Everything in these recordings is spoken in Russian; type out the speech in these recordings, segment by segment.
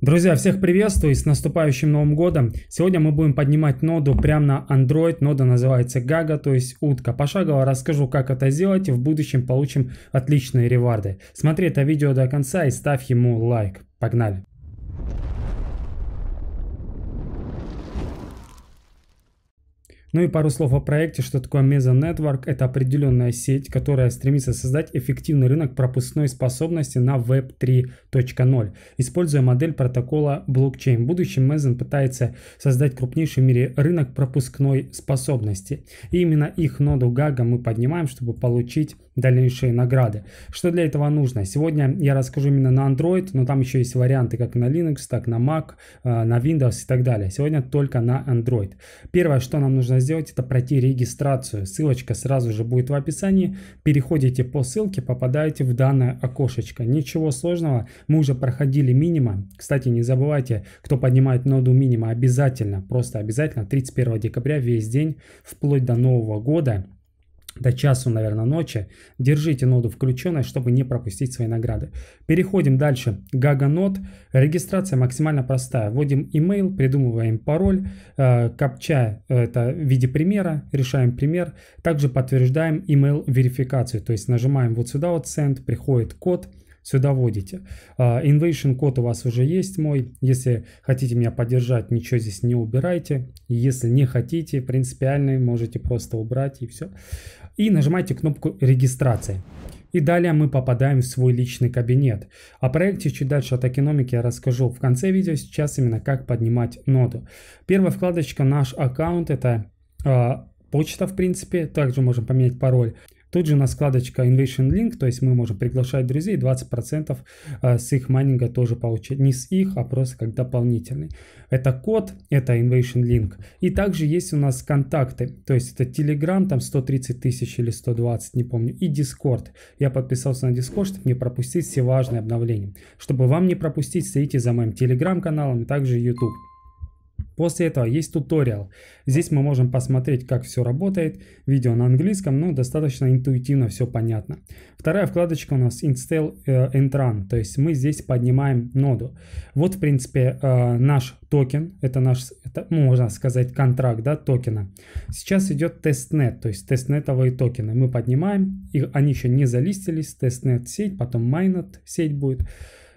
Друзья, всех приветствую с наступающим Новым Годом. Сегодня мы будем поднимать ноду прямо на Android. Нода называется Gaga, то есть утка. Пошагово расскажу, как это сделать и в будущем получим отличные реварды. Смотри это видео до конца и ставь ему лайк. Погнали! Ну и пару слов о проекте, что такое Мезонетворк. Это определенная сеть, которая стремится создать эффективный рынок пропускной способности на Web 3.0, используя модель протокола блокчейн. В будущем Мезон пытается создать крупнейший в мире рынок пропускной способности. И именно их ноду Гага мы поднимаем, чтобы получить дальнейшие награды. Что для этого нужно? Сегодня я расскажу именно на Android, но там еще есть варианты как на Linux, так на Mac, э, на Windows и так далее. Сегодня только на Android. Первое, что нам нужно нужно сделать, это пройти регистрацию. Ссылочка сразу же будет в описании. Переходите по ссылке, попадаете в данное окошечко. Ничего сложного, мы уже проходили минима Кстати, не забывайте, кто поднимает ноду минима, обязательно, просто обязательно 31 декабря весь день, вплоть до Нового года, до часу, наверное, ночи. Держите ноду включенной, чтобы не пропустить свои награды. Переходим дальше. гага нод Регистрация максимально простая. Вводим email, придумываем пароль, э, капча это в виде примера, решаем пример. Также подтверждаем email верификацию, то есть нажимаем вот сюда вот send, приходит код, сюда вводите. Uh, invasion код у вас уже есть мой. Если хотите меня поддержать, ничего здесь не убирайте. Если не хотите, принципиально можете просто убрать и все и нажимаете кнопку регистрации. И далее мы попадаем в свой личный кабинет. О проекте чуть дальше, о токеномике я расскажу в конце видео. Сейчас именно как поднимать ноду. Первая вкладочка «Наш аккаунт» — это э, почта, в принципе. Также можем поменять пароль. Тут же у нас вкладочка Invitation Link, то есть мы можем приглашать друзей, 20% а, с их майнинга тоже получать. Не с их, а просто как дополнительный. Это код, это Invitation Link. И также есть у нас контакты, то есть это Telegram, там 130 тысяч или 120, не помню, и Discord. Я подписался на Discord, чтобы не пропустить все важные обновления. Чтобы вам не пропустить, следите за моим Telegram-каналом и также YouTube. После этого есть туториал. Здесь мы можем посмотреть, как все работает. Видео на английском, но достаточно интуитивно все понятно. Вторая вкладочка у нас Install э, and то есть мы здесь поднимаем ноду. Вот, в принципе, э, наш токен, это наш, это, можно сказать, контракт да, токена. Сейчас идет тестнет, то есть тестнетовые токены. Мы поднимаем, их, они еще не залистились, тестнет сеть, потом майнет сеть будет.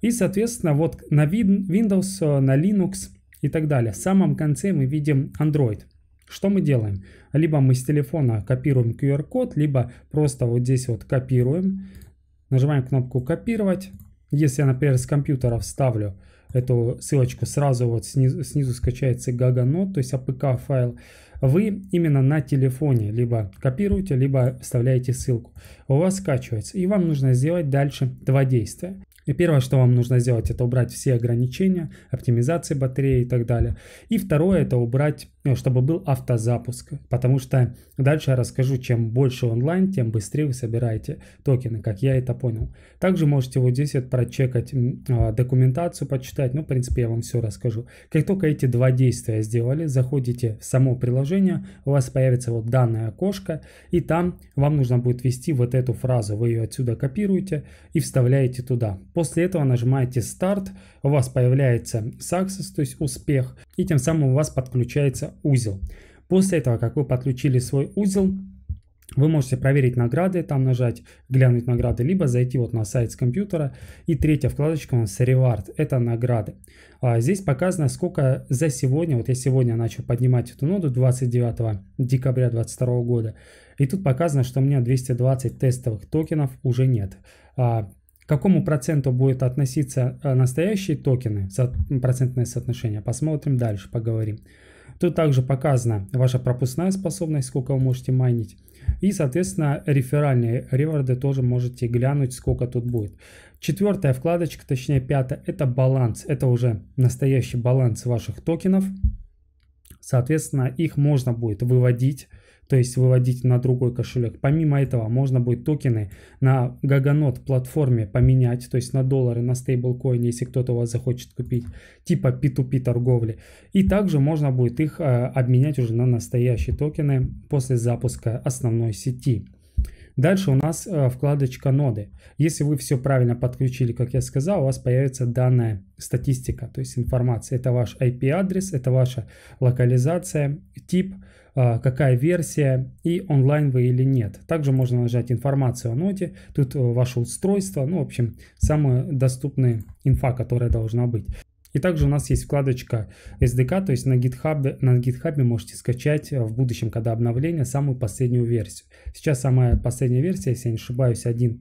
И, соответственно, вот на Windows, э, на Linux – и так далее. В самом конце мы видим Android. Что мы делаем? Либо мы с телефона копируем QR-код, либо просто вот здесь вот копируем. Нажимаем кнопку «Копировать». Если я, например, с компьютера вставлю эту ссылочку, сразу вот снизу, снизу скачается Gaganot, то есть APK а файл. Вы именно на телефоне либо копируете, либо вставляете ссылку. У вас скачивается. И вам нужно сделать дальше два действия. И первое, что вам нужно сделать, это убрать все ограничения, оптимизации батареи и так далее. И второе, это убрать ну, чтобы был автозапуск, потому что дальше я расскажу, чем больше онлайн, тем быстрее вы собираете токены, как я это понял. Также можете вот здесь вот прочекать а, документацию, почитать, ну, в принципе, я вам все расскажу. Как только эти два действия сделали, заходите в само приложение, у вас появится вот данное окошко, и там вам нужно будет ввести вот эту фразу, вы ее отсюда копируете и вставляете туда. После этого нажимаете старт, у вас появляется success, то есть успех, и тем самым у вас подключается узел. После этого, как вы подключили свой узел, вы можете проверить награды, там нажать «Глянуть награды», либо зайти вот на сайт с компьютера. И третья вкладочка у нас «Reward» — это награды. А здесь показано, сколько за сегодня, вот я сегодня начал поднимать эту ноду 29 декабря 2022 года, и тут показано, что у меня 220 тестовых токенов уже нет. А к какому проценту будет относиться э, настоящие токены, процентное соотношение, посмотрим дальше, поговорим. Тут также показана ваша пропускная способность, сколько вы можете майнить. И, соответственно, реферальные реворды тоже можете глянуть, сколько тут будет. Четвертая вкладочка, точнее пятая, это баланс. Это уже настоящий баланс ваших токенов. Соответственно, их можно будет выводить то есть выводить на другой кошелек. Помимо этого, можно будет токены на Gaganot платформе поменять, то есть на доллары, на стейблкоин, если кто-то у вас захочет купить, типа P2P торговли. И также можно будет их э, обменять уже на настоящие токены после запуска основной сети. Дальше у нас э, вкладочка ноды. Если вы все правильно подключили, как я сказал, у вас появится данная статистика, то есть информация. Это ваш IP-адрес, это ваша локализация, тип, э, какая версия и онлайн вы или нет. Также можно нажать информацию о ноте, тут э, ваше устройство, ну, в общем, самая доступная инфа, которая должна быть. И также у нас есть вкладочка SDK, то есть на GitHub, на GitHub можете скачать э, в будущем, когда обновление, самую последнюю версию. Сейчас самая последняя версия, если я не ошибаюсь, 1.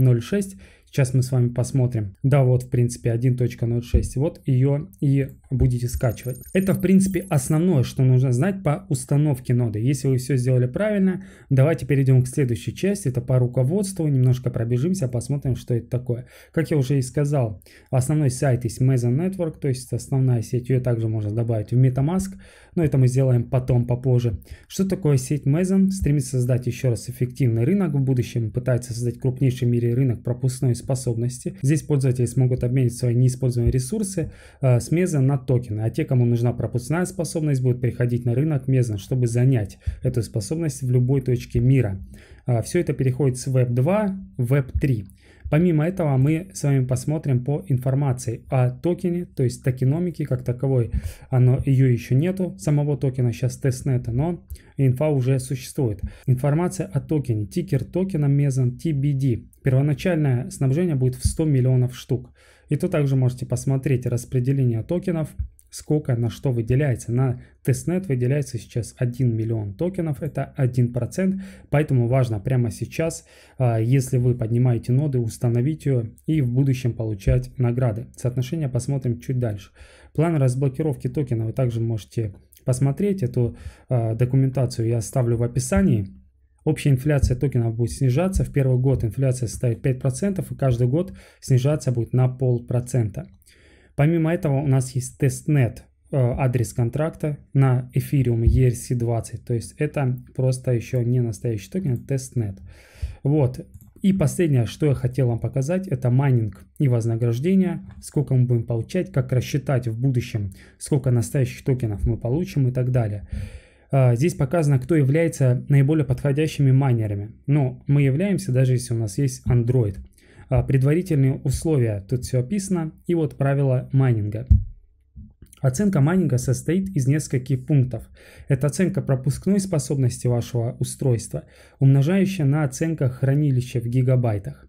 0.6. Сейчас мы с вами посмотрим. Да, вот, в принципе, 1.06. Вот ее и будете скачивать. Это, в принципе, основное, что нужно знать по установке ноды. Если вы все сделали правильно, давайте перейдем к следующей части. Это по руководству. Немножко пробежимся, посмотрим, что это такое. Как я уже и сказал, основной сайт есть Mason Network, то есть основная сеть. Ее также можно добавить в MetaMask. Но это мы сделаем потом, попозже. Что такое сеть Mason? Стремится создать еще раз эффективный рынок в будущем. Пытается создать крупнейший в мире или рынок пропускной способности. Здесь пользователи смогут обменить свои неиспользованные ресурсы э, с меза на токены, а те, кому нужна пропускная способность, будут приходить на рынок меза, чтобы занять эту способность в любой точке мира. А, все это переходит с Web 2 в Web 3. Помимо этого мы с вами посмотрим по информации о токене, то есть токеномики как таковой. Оно, ее еще нету, самого токена сейчас тестнета, но инфа уже существует. Информация о токене. Тикер токена Meson TBD. Первоначальное снабжение будет в 100 миллионов штук. И то также можете посмотреть распределение токенов сколько на что выделяется. На тестнет выделяется сейчас 1 миллион токенов, это 1%, поэтому важно прямо сейчас, а, если вы поднимаете ноды, установить ее и в будущем получать награды. Соотношение посмотрим чуть дальше. План разблокировки токена вы также можете посмотреть, эту а, документацию я оставлю в описании. Общая инфляция токенов будет снижаться. В первый год инфляция составит 5%, и каждый год снижаться будет на полпроцента. Помимо этого у нас есть тестнет, э, адрес контракта на Ethereum ERC20. То есть это просто еще не настоящий токен, это а тестнет. Вот. И последнее, что я хотел вам показать, это майнинг и вознаграждение, сколько мы будем получать, как рассчитать в будущем, сколько настоящих токенов мы получим и так далее. Э, здесь показано, кто является наиболее подходящими майнерами. Но мы являемся, даже если у нас есть Android. А, предварительные условия, тут все описано, и вот правила майнинга. Оценка майнинга состоит из нескольких пунктов. Это оценка пропускной способности вашего устройства, умножающая на оценка хранилища в гигабайтах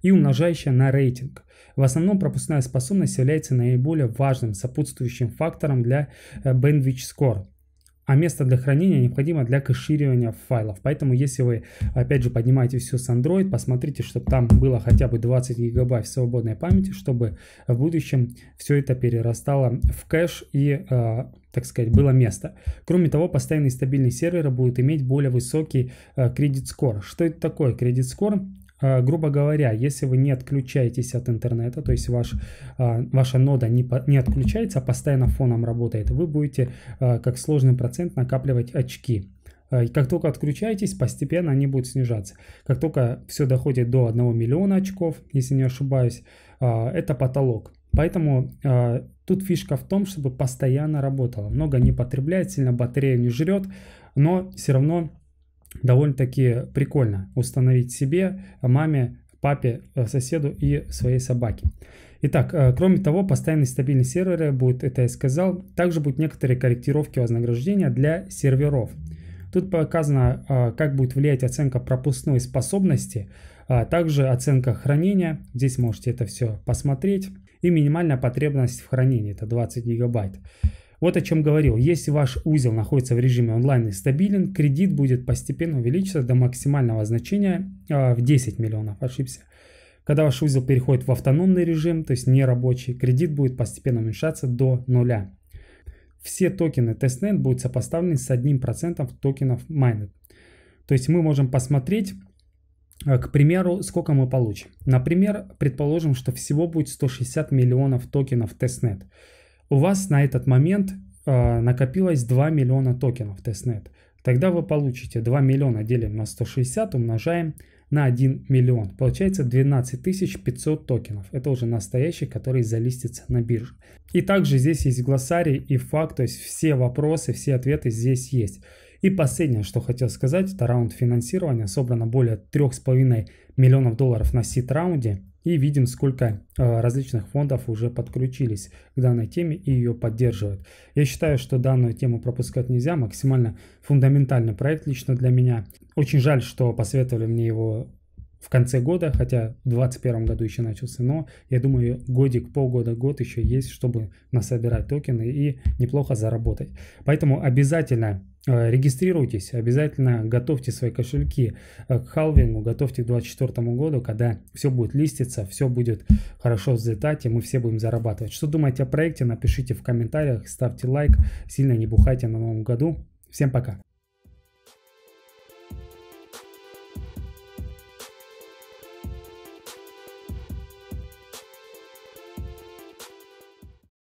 и умножающая на рейтинг. В основном пропускная способность является наиболее важным сопутствующим фактором для э, Bandwidth Score – а место для хранения необходимо для кэширования файлов. Поэтому, если вы, опять же, поднимаете все с Android, посмотрите, чтобы там было хотя бы 20 гигабайт свободной памяти, чтобы в будущем все это перерастало в кэш и, э, так сказать, было место. Кроме того, постоянные стабильные серверы будут иметь более высокий а, кредит э, скор. Что это такое кредит скор? А, грубо говоря, если вы не отключаетесь от интернета, то есть ваш, а, ваша нода не, не отключается, а постоянно фоном работает, вы будете а, как сложный процент накапливать очки. как только отключаетесь, постепенно они будут снижаться. Как только все доходит до 1 миллиона очков, если не ошибаюсь, это потолок. Поэтому тут фишка в том, чтобы постоянно работало. Много не потребляет, сильно батарею не жрет, но все равно довольно-таки прикольно установить себе, э, маме, папе, э, соседу и своей собаке. Итак, э, кроме того, постоянный стабильный сервер будет, это я сказал, также будут некоторые корректировки вознаграждения для серверов. Тут показано, как будет влиять оценка пропускной способности, а также оценка хранения. Здесь можете это все посмотреть. И минимальная потребность в хранении, это 20 гигабайт. Вот о чем говорил. Если ваш узел находится в режиме онлайн и стабилен, кредит будет постепенно увеличиться до максимального значения э, в 10 миллионов, ошибся. Когда ваш узел переходит в автономный режим, то есть нерабочий, кредит будет постепенно уменьшаться до нуля. Все токены тестнет будут сопоставлены с одним процентом токенов майнет. То есть мы можем посмотреть, а, к примеру, сколько мы получим. Например, предположим, что всего будет 160 миллионов токенов тестнет у вас на этот момент э, накопилось 2 миллиона токенов тестнет. Тогда вы получите 2 миллиона делим на 160, умножаем на 1 миллион. Получается 12 500 токенов. Это уже настоящий, который залистится на бирже. И также здесь есть глоссарий и факт, то есть все вопросы, все ответы здесь есть. И последнее, что хотел сказать, это раунд финансирования. Собрано более 3,5 миллионов долларов на сит-раунде. И видим, сколько э, различных фондов уже подключились к данной теме и ее поддерживают. Я считаю, что данную тему пропускать нельзя. Максимально фундаментальный проект лично для меня. Очень жаль, что посоветовали мне его в конце года, хотя в 2021 году еще начался, но я думаю, годик, полгода, год еще есть, чтобы насобирать токены и неплохо заработать. Поэтому обязательно э, регистрируйтесь, обязательно готовьте свои кошельки э, к халвингу, готовьте к 2024 году, когда все будет листиться, все будет хорошо взлетать, и мы все будем зарабатывать. Что думаете о проекте, напишите в комментариях, ставьте лайк, сильно не бухайте на новом году. Всем пока!